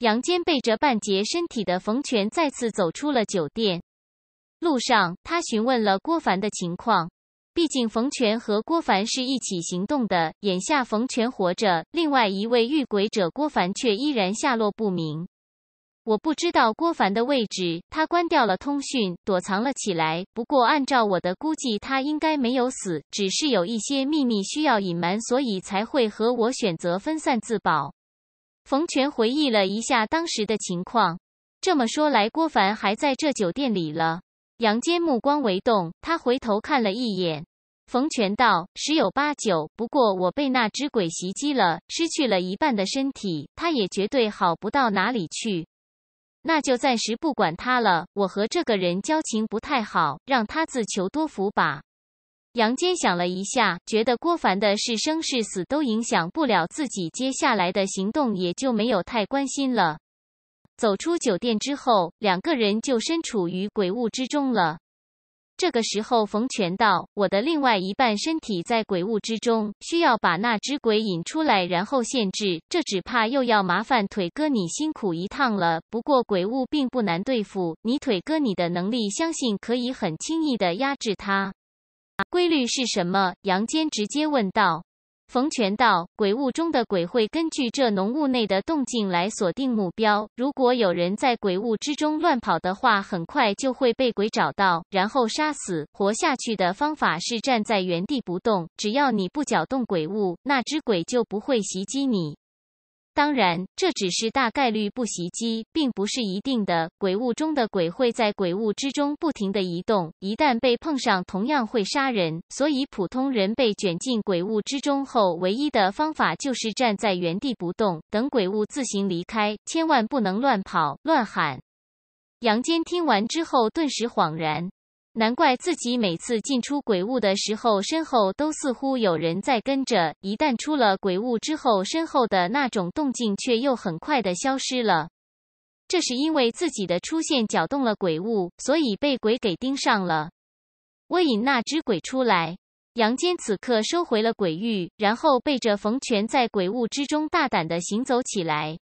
杨坚背着半截身体的冯权再次走出了酒店。路上，他询问了郭凡的情况。毕竟冯权和郭凡是一起行动的，眼下冯权活着，另外一位遇鬼者郭凡却依然下落不明。我不知道郭凡的位置，他关掉了通讯，躲藏了起来。不过，按照我的估计，他应该没有死，只是有一些秘密需要隐瞒，所以才会和我选择分散自保。冯全回忆了一下当时的情况，这么说来，郭凡还在这酒店里了。杨坚目光微动，他回头看了一眼。冯全道：“十有八九，不过我被那只鬼袭击了，失去了一半的身体，他也绝对好不到哪里去。那就暂时不管他了。我和这个人交情不太好，让他自求多福吧。”杨坚想了一下，觉得郭凡的是生是死都影响不了自己接下来的行动，也就没有太关心了。走出酒店之后，两个人就身处于鬼雾之中了。这个时候，冯全道：“我的另外一半身体在鬼雾之中，需要把那只鬼引出来，然后限制。这只怕又要麻烦腿哥你辛苦一趟了。不过鬼雾并不难对付，你腿哥，你的能力相信可以很轻易的压制它。”规律是什么？杨坚直接问道。冯权道：“鬼雾中的鬼会根据这浓雾内的动静来锁定目标。如果有人在鬼雾之中乱跑的话，很快就会被鬼找到，然后杀死。活下去的方法是站在原地不动，只要你不搅动鬼物，那只鬼就不会袭击你。”当然，这只是大概率不袭击，并不是一定的。鬼物中的鬼会在鬼物之中不停地移动，一旦被碰上，同样会杀人。所以，普通人被卷进鬼物之中后，唯一的方法就是站在原地不动，等鬼物自行离开，千万不能乱跑、乱喊。杨坚听完之后，顿时恍然。难怪自己每次进出鬼屋的时候，身后都似乎有人在跟着。一旦出了鬼屋之后，身后的那种动静却又很快的消失了。这是因为自己的出现搅动了鬼物，所以被鬼给盯上了。我引那只鬼出来。杨坚此刻收回了鬼玉，然后背着冯权在鬼物之中大胆的行走起来。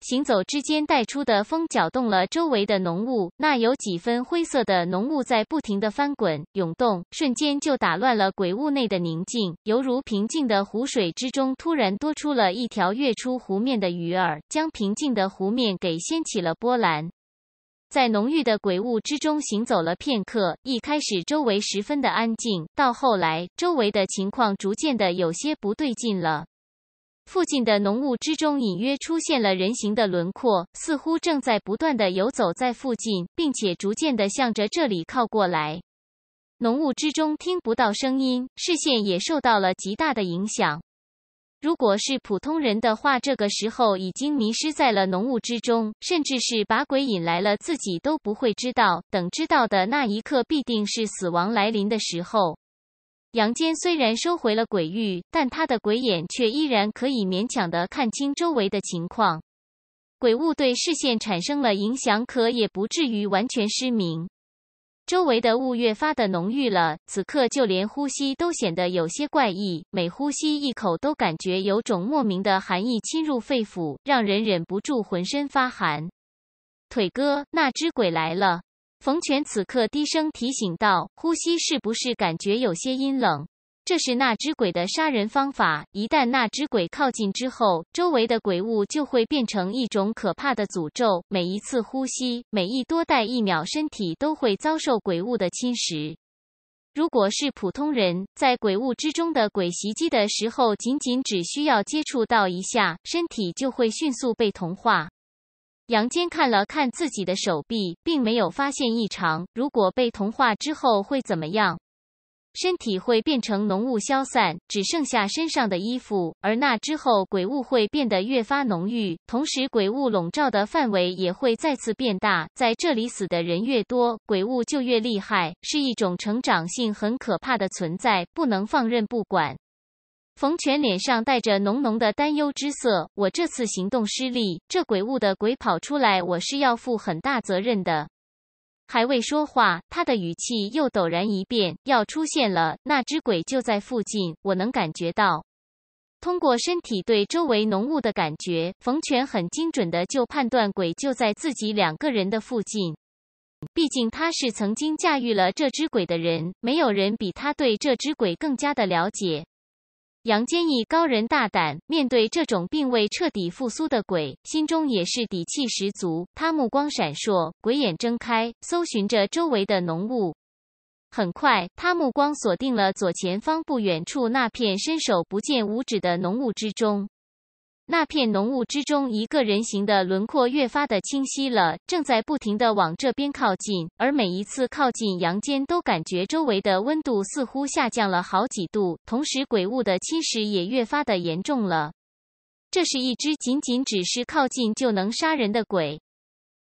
行走之间带出的风搅动了周围的浓雾，那有几分灰色的浓雾在不停的翻滚涌动，瞬间就打乱了鬼雾内的宁静，犹如平静的湖水之中突然多出了一条跃出湖面的鱼儿，将平静的湖面给掀起了波澜。在浓郁的鬼雾之中行走了片刻，一开始周围十分的安静，到后来周围的情况逐渐的有些不对劲了。附近的浓雾之中，隐约出现了人形的轮廓，似乎正在不断的游走在附近，并且逐渐的向着这里靠过来。浓雾之中听不到声音，视线也受到了极大的影响。如果是普通人的话，这个时候已经迷失在了浓雾之中，甚至是把鬼引来了，自己都不会知道。等知道的那一刻，必定是死亡来临的时候。杨坚虽然收回了鬼域，但他的鬼眼却依然可以勉强的看清周围的情况。鬼物对视线产生了影响，可也不至于完全失明。周围的雾越发的浓郁了，此刻就连呼吸都显得有些怪异，每呼吸一口都感觉有种莫名的寒意侵入肺腑，让人忍不住浑身发寒。腿哥，那只鬼来了。冯全此刻低声提醒道：“呼吸是不是感觉有些阴冷？这是那只鬼的杀人方法。一旦那只鬼靠近之后，周围的鬼物就会变成一种可怕的诅咒。每一次呼吸，每一多待一秒，身体都会遭受鬼物的侵蚀。如果是普通人，在鬼物之中的鬼袭击的时候，仅仅只需要接触到一下，身体就会迅速被同化。”杨坚看了看自己的手臂，并没有发现异常。如果被同化之后会怎么样？身体会变成浓雾消散，只剩下身上的衣服。而那之后，鬼雾会变得越发浓郁，同时鬼雾笼罩的范围也会再次变大。在这里死的人越多，鬼雾就越厉害，是一种成长性很可怕的存在，不能放任不管。冯全脸上带着浓浓的担忧之色。我这次行动失利，这鬼物的鬼跑出来，我是要负很大责任的。还未说话，他的语气又陡然一变。要出现了，那只鬼就在附近，我能感觉到。通过身体对周围浓雾的感觉，冯全很精准的就判断鬼就在自己两个人的附近。毕竟他是曾经驾驭了这只鬼的人，没有人比他对这只鬼更加的了解。杨坚毅高人大胆，面对这种并未彻底复苏的鬼，心中也是底气十足。他目光闪烁，鬼眼睁开，搜寻着周围的浓雾。很快，他目光锁定了左前方不远处那片伸手不见五指的浓雾之中。那片浓雾之中，一个人形的轮廓越发的清晰了，正在不停的往这边靠近。而每一次靠近，杨坚都感觉周围的温度似乎下降了好几度，同时鬼雾的侵蚀也越发的严重了。这是一只仅仅只是靠近就能杀人的鬼，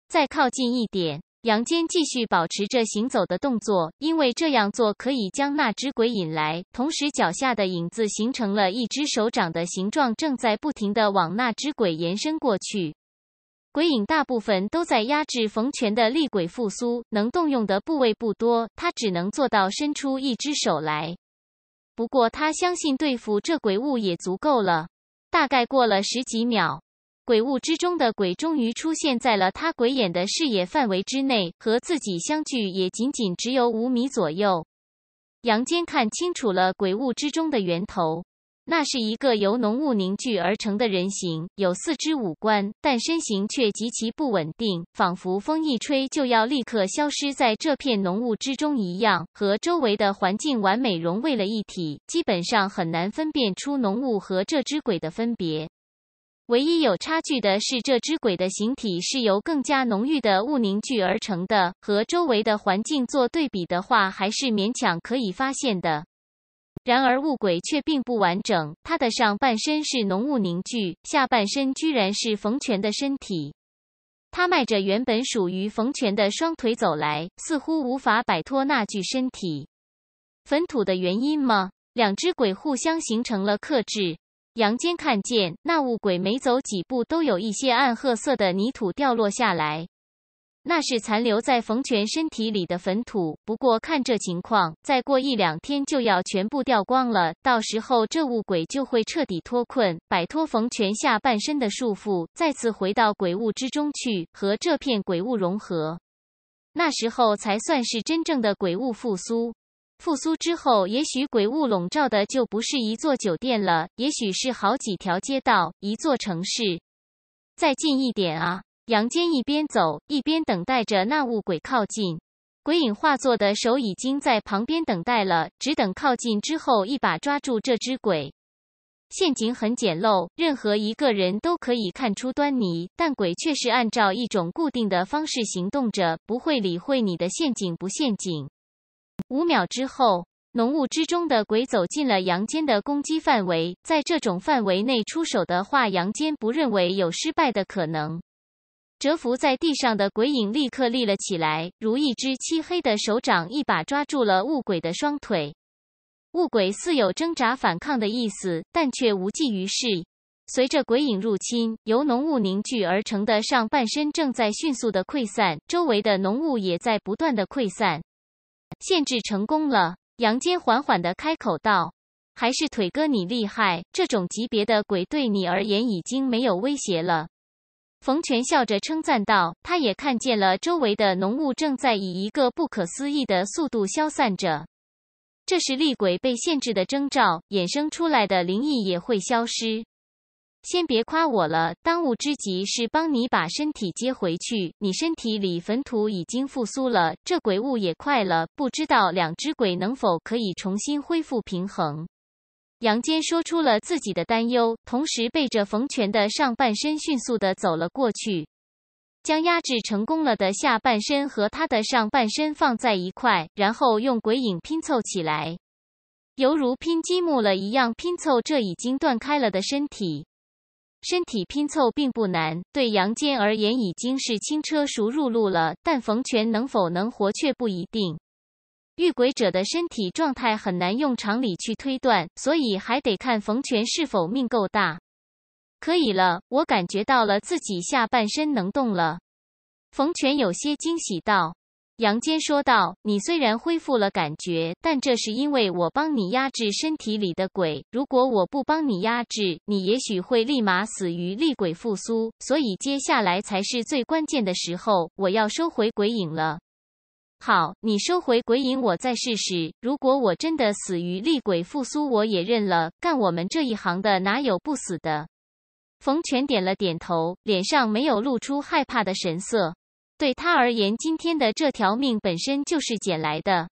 再靠近一点。杨坚继续保持着行走的动作，因为这样做可以将那只鬼引来。同时，脚下的影子形成了一只手掌的形状，正在不停地往那只鬼延伸过去。鬼影大部分都在压制冯权的厉鬼复苏，能动用的部位不多，他只能做到伸出一只手来。不过，他相信对付这鬼物也足够了。大概过了十几秒。鬼雾之中的鬼终于出现在了他鬼眼的视野范围之内，和自己相距也仅仅只有五米左右。杨坚看清楚了鬼雾之中的源头，那是一个由浓雾凝聚而成的人形，有四肢五官，但身形却极其不稳定，仿佛风一吹就要立刻消失在这片浓雾之中一样，和周围的环境完美融为了一体，基本上很难分辨出浓雾和这只鬼的分别。唯一有差距的是，这只鬼的形体是由更加浓郁的雾凝聚而成的，和周围的环境做对比的话，还是勉强可以发现的。然而，雾鬼却并不完整，它的上半身是浓雾凝聚，下半身居然是冯泉的身体。他迈着原本属于冯泉的双腿走来，似乎无法摆脱那具身体。坟土的原因吗？两只鬼互相形成了克制。杨坚看见那雾鬼每走几步，都有一些暗褐色的泥土掉落下来，那是残留在冯全身体里的坟土。不过看这情况，再过一两天就要全部掉光了。到时候这雾鬼就会彻底脱困，摆脱冯全下半身的束缚，再次回到鬼雾之中去，和这片鬼雾融合。那时候才算是真正的鬼雾复苏。复苏之后，也许鬼雾笼罩的就不是一座酒店了，也许是好几条街道、一座城市。再近一点啊！杨坚一边走一边等待着那雾鬼靠近，鬼影化作的手已经在旁边等待了，只等靠近之后一把抓住这只鬼。陷阱很简陋，任何一个人都可以看出端倪，但鬼却是按照一种固定的方式行动着，不会理会你的陷阱不陷阱。五秒之后，浓雾之中的鬼走进了阳间的攻击范围。在这种范围内出手的话，阳间不认为有失败的可能。蛰伏在地上的鬼影立刻立了起来，如一只漆黑的手掌，一把抓住了雾鬼的双腿。雾鬼似有挣扎反抗的意思，但却无济于事。随着鬼影入侵，由浓雾凝聚而成的上半身正在迅速的溃散，周围的浓雾也在不断的溃散。限制成功了，杨坚缓缓的开口道：“还是腿哥你厉害，这种级别的鬼对你而言已经没有威胁了。”冯全笑着称赞道：“他也看见了周围的浓雾正在以一个不可思议的速度消散着，这是厉鬼被限制的征兆，衍生出来的灵异也会消失。”先别夸我了，当务之急是帮你把身体接回去。你身体里坟土已经复苏了，这鬼物也快了，不知道两只鬼能否可以重新恢复平衡。杨坚说出了自己的担忧，同时背着冯权的上半身迅速的走了过去，将压制成功了的下半身和他的上半身放在一块，然后用鬼影拼凑起来，犹如拼积木了一样拼凑这已经断开了的身体。身体拼凑并不难，对杨坚而言已经是轻车熟路路了。但冯权能否能活却不一定。遇鬼者的身体状态很难用常理去推断，所以还得看冯权是否命够大。可以了，我感觉到了自己下半身能动了。冯全有些惊喜道。杨坚说道：“你虽然恢复了感觉，但这是因为我帮你压制身体里的鬼。如果我不帮你压制，你也许会立马死于厉鬼复苏。所以接下来才是最关键的时候，我要收回鬼影了。”“好，你收回鬼影，我再试试。如果我真的死于厉鬼复苏，我也认了。干我们这一行的，哪有不死的？”冯权点了点头，脸上没有露出害怕的神色。对他而言，今天的这条命本身就是捡来的。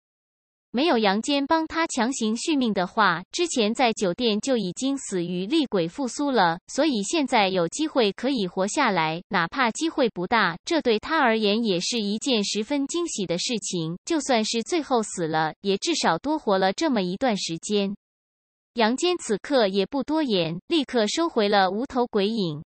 没有杨坚帮他强行续命的话，之前在酒店就已经死于厉鬼复苏了。所以现在有机会可以活下来，哪怕机会不大，这对他而言也是一件十分惊喜的事情。就算是最后死了，也至少多活了这么一段时间。杨坚此刻也不多言，立刻收回了无头鬼影。